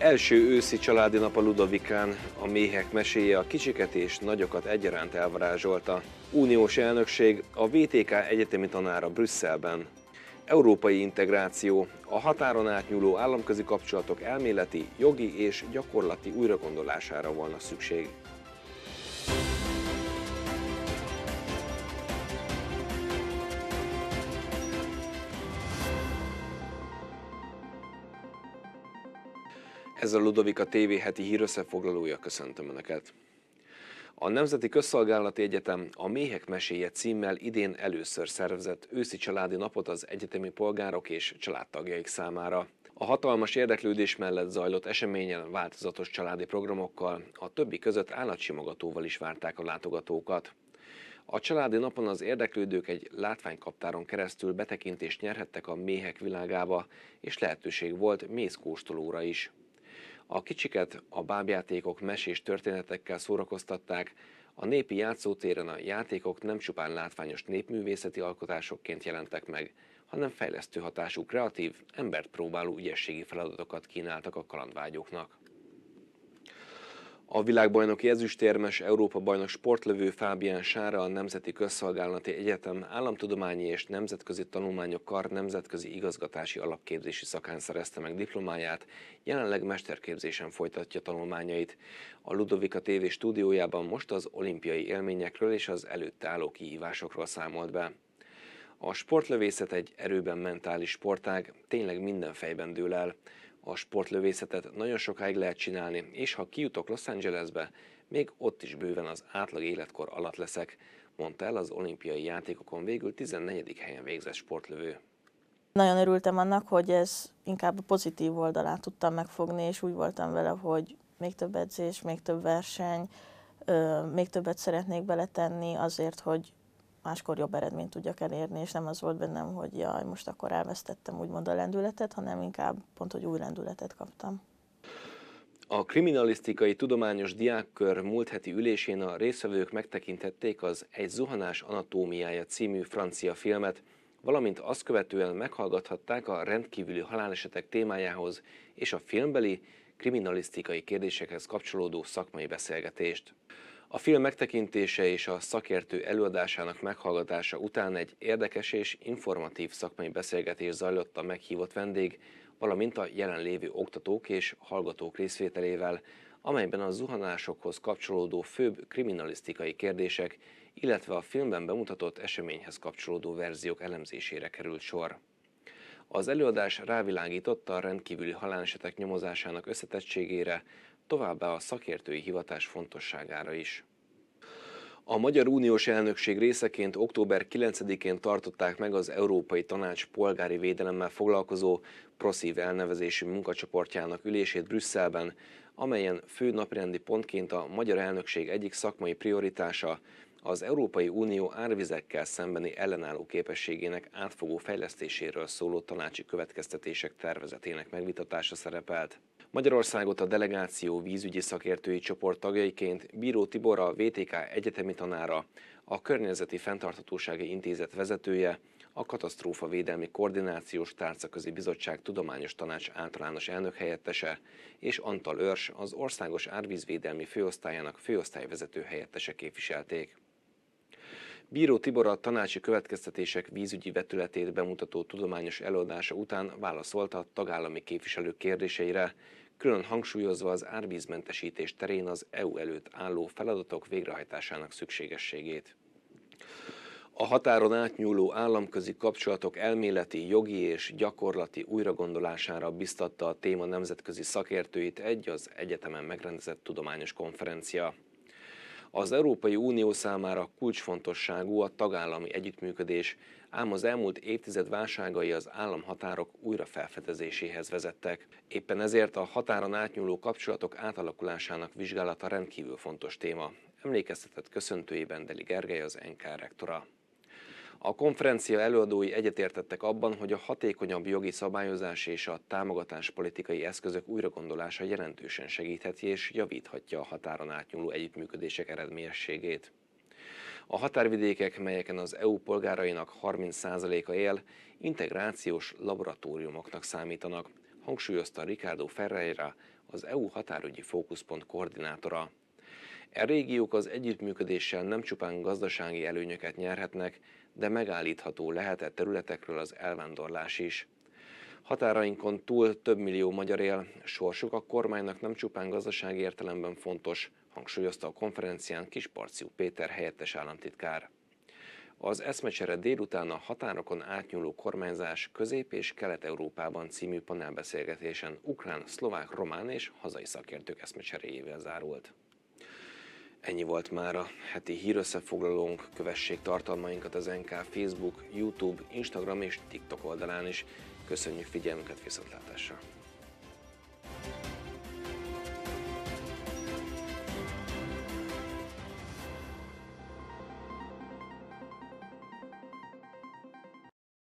Első őszi családi nap a Ludovikán, a méhek meséje a kicsiket és nagyokat egyaránt elvarázsolta. Uniós elnökség, a VTK egyetemi tanára Brüsszelben. Európai integráció, a határon átnyúló államközi kapcsolatok elméleti, jogi és gyakorlati újragondolására volna szükség. Ez a Ludovika TV heti hírösszefoglalója, köszöntöm Önöket! A Nemzeti Közszolgálati Egyetem a Méhek Meséje címmel idén először szervezett őszi családi napot az egyetemi polgárok és családtagjaik számára. A hatalmas érdeklődés mellett zajlott eseményen változatos családi programokkal, a többi között állatsimogatóval is várták a látogatókat. A családi napon az érdeklődők egy látványkaptáron keresztül betekintést nyerhettek a méhek világába, és lehetőség volt mézkóstolóra is. A kicsiket a bábjátékok mesés történetekkel szórakoztatták, a népi játszótéren a játékok nem csupán látványos népművészeti alkotásokként jelentek meg, hanem fejlesztő hatású kreatív, embert próbáló ügyességi feladatokat kínáltak a kalandvágyóknak. A világbajnoki ezüstérmes Európa-bajnok sportlövő Fábián Sára a Nemzeti Közszolgálati Egyetem Államtudományi és Nemzetközi Tanulmányok Kar Nemzetközi Igazgatási Alapképzési szakán szerezte meg diplomáját, jelenleg mesterképzésen folytatja tanulmányait. A Ludovika TV stúdiójában most az olimpiai élményekről és az előtte álló kihívásokról számolt be. A sportlövészet egy erőben mentális sportág, tényleg minden fejben dől el. A sportlövészetet nagyon sokáig lehet csinálni, és ha kijutok Los Angelesbe, még ott is bőven az átlag életkor alatt leszek, mondta el az olimpiai játékokon végül 14. helyen végzett sportlövő. Nagyon örültem annak, hogy ez inkább a pozitív oldalát tudtam megfogni, és úgy voltam vele, hogy még több edzés, még több verseny, még többet szeretnék beletenni azért, hogy máskor jobb eredményt tudjak elérni, és nem az volt bennem, hogy jaj, most akkor elvesztettem úgymond a lendületet, hanem inkább pont, hogy új lendületet kaptam. A kriminalisztikai tudományos diákkör múlt heti ülésén a részvevők megtekintették az Egy zuhanás anatómiája című francia filmet, valamint azt követően meghallgathatták a rendkívüli halálesetek témájához és a filmbeli kriminalisztikai kérdésekhez kapcsolódó szakmai beszélgetést. A film megtekintése és a szakértő előadásának meghallgatása után egy érdekes és informatív szakmai beszélgetés zajlott a meghívott vendég, valamint a jelenlévő oktatók és hallgatók részvételével, amelyben a zuhanásokhoz kapcsolódó főbb kriminalisztikai kérdések, illetve a filmben bemutatott eseményhez kapcsolódó verziók elemzésére került sor. Az előadás rávilágította a rendkívüli halálesetek nyomozásának összetettségére, továbbá a szakértői hivatás fontosságára is. A Magyar Uniós elnökség részeként október 9-én tartották meg az Európai Tanács polgári védelemmel foglalkozó PROSZÍV elnevezésű munkacsoportjának ülését Brüsszelben, amelyen fő napirendi pontként a magyar elnökség egyik szakmai prioritása az Európai Unió árvizekkel szembeni ellenálló képességének átfogó fejlesztéséről szóló tanácsi következtetések tervezetének megvitatása szerepelt. Magyarországot a delegáció vízügyi szakértői csoport tagjaiként Bíró Tibor a VTK egyetemi tanára, a Környezeti Fenntarthatósági Intézet vezetője, a Katasztrófa Védelmi Koordinációs Tárcaközi Bizottság Tudományos Tanács általános elnök helyettese és Antal Örs, az Országos Árvízvédelmi Főosztályának főosztályvezető helyettese képviselték. Bíró Tibor a tanácsi következtetések vízügyi vetületét bemutató tudományos előadása után válaszolta a tagállami képviselők kérdéseire, külön hangsúlyozva az árvízmentesítés terén az EU előtt álló feladatok végrehajtásának szükségességét. A határon átnyúló államközi kapcsolatok elméleti, jogi és gyakorlati újragondolására biztatta a téma nemzetközi szakértőit egy az egyetemen megrendezett tudományos konferencia. Az Európai Unió számára kulcsfontosságú a tagállami együttműködés, ám az elmúlt évtized válságai az államhatárok újra felfedezéséhez vezettek. Éppen ezért a határon átnyúló kapcsolatok átalakulásának vizsgálata rendkívül fontos téma. Emlékeztetett köszöntőjében Deli Gergely az NK rektora. A konferencia előadói egyetértettek abban, hogy a hatékonyabb jogi szabályozás és a támogatás politikai eszközök újragondolása jelentősen segítheti és javíthatja a határon átnyúló együttműködések eredményességét. A határvidékek, melyeken az EU polgárainak 30%-a él, integrációs laboratóriumoknak számítanak, hangsúlyozta Ricardo Ferreira, az EU határügyi fókuszpont koordinátora. E régiók az együttműködéssel nem csupán gazdasági előnyöket nyerhetnek, de megállítható lehetett területekről az elvándorlás is. Határainkon túl több millió magyar él, sorsuk a kormánynak nem csupán gazdasági értelemben fontos, hangsúlyozta a konferencián Kisparciú Péter helyettes államtitkár. Az eszmecsere délután a határokon átnyúló kormányzás Közép- és Kelet-Európában című panelbeszélgetésen ukrán, szlovák, román és hazai szakértők eszmecseréjével zárult. Ennyi volt már a heti hírösszefoglalónk, kövessék tartalmainkat az NK Facebook, YouTube, Instagram és TikTok oldalán is. Köszönjük figyelmüket viszontlátásra!